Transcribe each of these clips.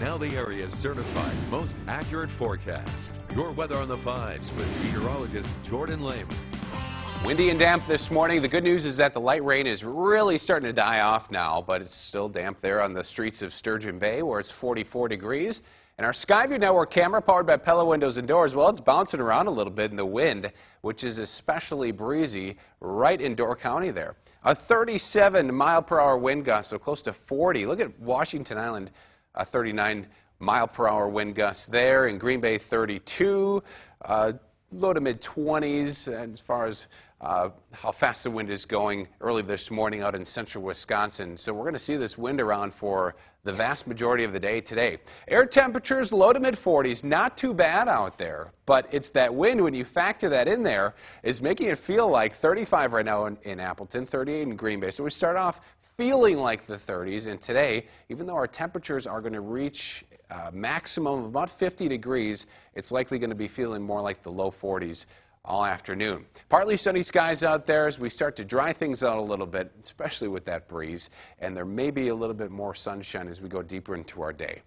Now the area's certified most accurate forecast. Your weather on the fives with meteorologist Jordan Lamers. Windy and damp this morning. The good news is that the light rain is really starting to die off now, but it's still damp there on the streets of Sturgeon Bay where it's 44 degrees. And our Skyview Network camera powered by Pella Windows and Doors, well, it's bouncing around a little bit in the wind, which is especially breezy right in Door County there. A 37 mile per hour wind gust, so close to 40. Look at Washington Island a 39 mile per hour wind gusts there. In Green Bay, 32, uh, low to mid 20s. And as far as uh, how fast the wind is going early this morning out in central Wisconsin. So we're going to see this wind around for the vast majority of the day today. Air temperatures low to mid 40s, not too bad out there, but it's that wind when you factor that in there is making it feel like 35 right now in, in Appleton, 38 in Green Bay. So we start off feeling like the 30s. And today, even though our temperatures are going to reach a uh, maximum of about 50 degrees, it's likely going to be feeling more like the low 40s all afternoon. Partly sunny skies out there as we start to dry things out a little bit, especially with that breeze, and there may be a little bit more sunshine as we go deeper into our day.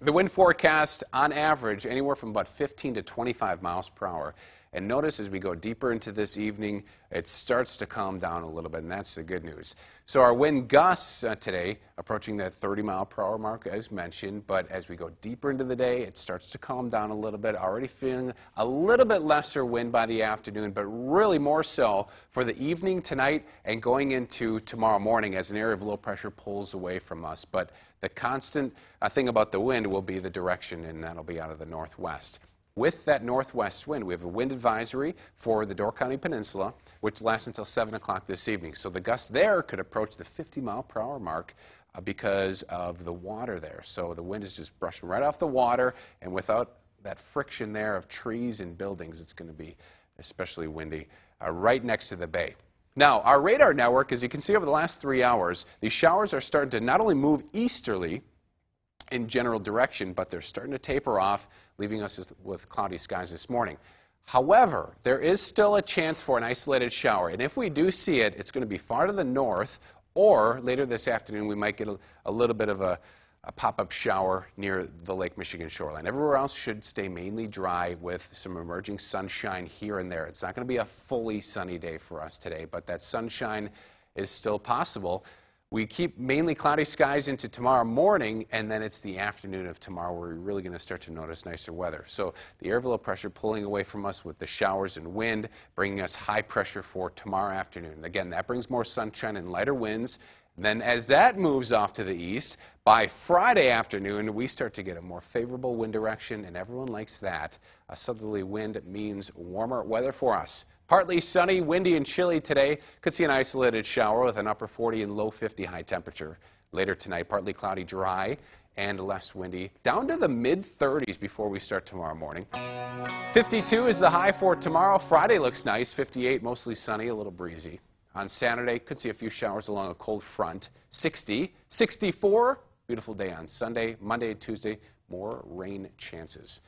The wind forecast, on average, anywhere from about 15 to 25 miles per hour. And notice as we go deeper into this evening, it starts to calm down a little bit, and that's the good news. So our wind gusts uh, today approaching that 30 mile per hour mark as mentioned, but as we go deeper into the day, it starts to calm down a little bit. Already feeling a little bit lesser wind by the afternoon, but really more so for the evening tonight and going into tomorrow morning as an area of low pressure pulls away from us. But the constant uh, thing about the wind will be the direction, and that'll be out of the northwest with that northwest wind. We have a wind advisory for the Door County Peninsula, which lasts until 7 o'clock this evening. So the gusts there could approach the 50 mile per hour mark uh, because of the water there. So the wind is just brushing right off the water, and without that friction there of trees and buildings, it's going to be especially windy uh, right next to the bay. Now, our radar network, as you can see over the last three hours, these showers are starting to not only move easterly, in general direction, but they're starting to taper off, leaving us with cloudy skies this morning. However, there is still a chance for an isolated shower, and if we do see it, it's going to be far to the north, or later this afternoon, we might get a, a little bit of a, a pop up shower near the Lake Michigan shoreline. Everywhere else should stay mainly dry with some emerging sunshine here and there. It's not going to be a fully sunny day for us today, but that sunshine is still possible. We keep mainly cloudy skies into tomorrow morning, and then it's the afternoon of tomorrow where we're really going to start to notice nicer weather. So the air below pressure pulling away from us with the showers and wind, bringing us high pressure for tomorrow afternoon. Again, that brings more sunshine and lighter winds. then as that moves off to the east, by Friday afternoon, we start to get a more favorable wind direction, and everyone likes that. A southerly wind means warmer weather for us. Partly sunny, windy, and chilly today. Could see an isolated shower with an upper 40 and low 50 high temperature. Later tonight, partly cloudy, dry, and less windy. Down to the mid 30s before we start tomorrow morning. 52 is the high for tomorrow. Friday looks nice. 58, mostly sunny, a little breezy. On Saturday, could see a few showers along a cold front. 60, 64, beautiful day on Sunday. Monday Tuesday, more rain chances.